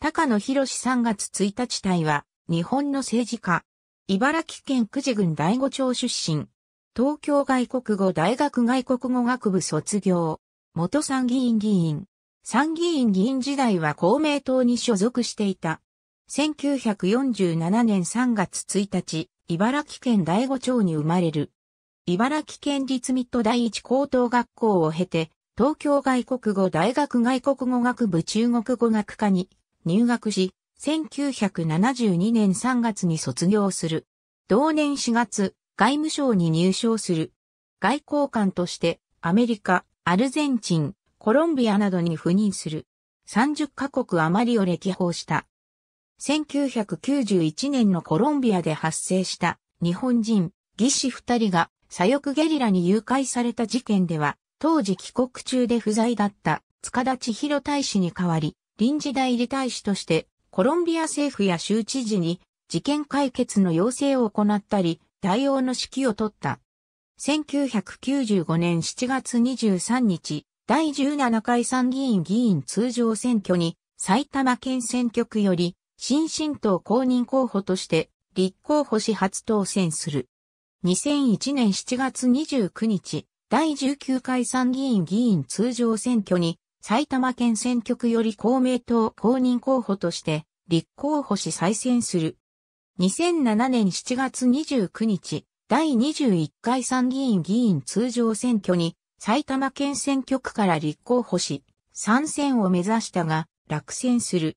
高野博3月1日隊は、日本の政治家。茨城県久慈郡第五町出身。東京外国語大学外国語学部卒業。元参議院議員。参議院議員時代は公明党に所属していた。1947年3月1日、茨城県第五町に生まれる。茨城県立ッド第一高等学校を経て、東京外国語大学外国語学部中国語学科に入学し、1972年3月に卒業する。同年4月、外務省に入省する。外交官としてアメリカ、アルゼンチン、コロンビアなどに赴任する。30カ国余りを歴訪した。1991年のコロンビアで発生した日本人、技師2人が左翼ゲリラに誘拐された事件では、当時帰国中で不在だった塚田千尋大使に代わり、臨時代理大使として、コロンビア政府や州知事に事件解決の要請を行ったり、対応の指揮を取った。1995年7月23日、第17回参議院議員通常選挙に埼玉県選挙区より新進党公認候補として立候補し初当選する。2001年7月29日、第19回参議院議員通常選挙に埼玉県選挙区より公明党公認候補として立候補し再選する。2007年7月29日、第21回参議院議員通常選挙に埼玉県選挙区から立候補し、参戦を目指したが落選する。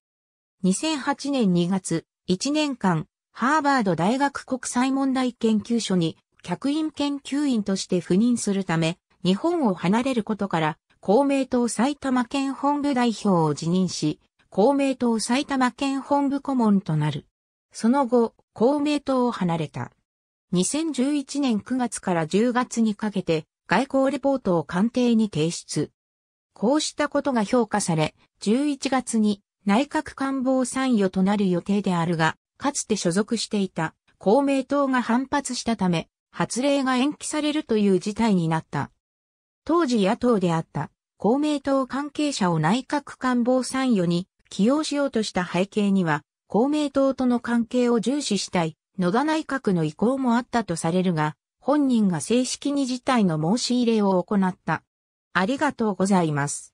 2008年2月、1年間、ハーバード大学国際問題研究所に客員研究員として赴任するため、日本を離れることから公明党埼玉県本部代表を辞任し、公明党埼玉県本部顧問となる。その後、公明党を離れた。2011年9月から10月にかけて外交レポートを官邸に提出。こうしたことが評価され、11月に内閣官房参与となる予定であるが、かつて所属していた公明党が反発したため、発令が延期されるという事態になった。当時野党であった公明党関係者を内閣官房参与に起用しようとした背景には、公明党との関係を重視したい野田内閣の意向もあったとされるが、本人が正式に事態の申し入れを行った。ありがとうございます。